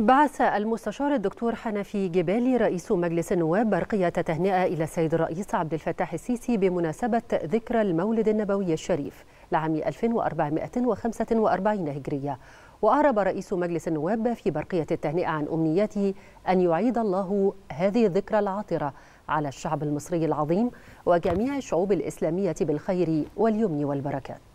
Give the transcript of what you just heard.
بعث المستشار الدكتور حنفي جبالي رئيس مجلس النواب برقية تهنئة إلى السيد الرئيس عبد الفتاح السيسي بمناسبة ذكرى المولد النبوي الشريف لعام 1445 هجرية وأعرب رئيس مجلس النواب في برقية التهنئة عن أمنيته أن يعيد الله هذه الذكرى العاطرة على الشعب المصري العظيم وجميع الشعوب الإسلامية بالخير واليمن والبركات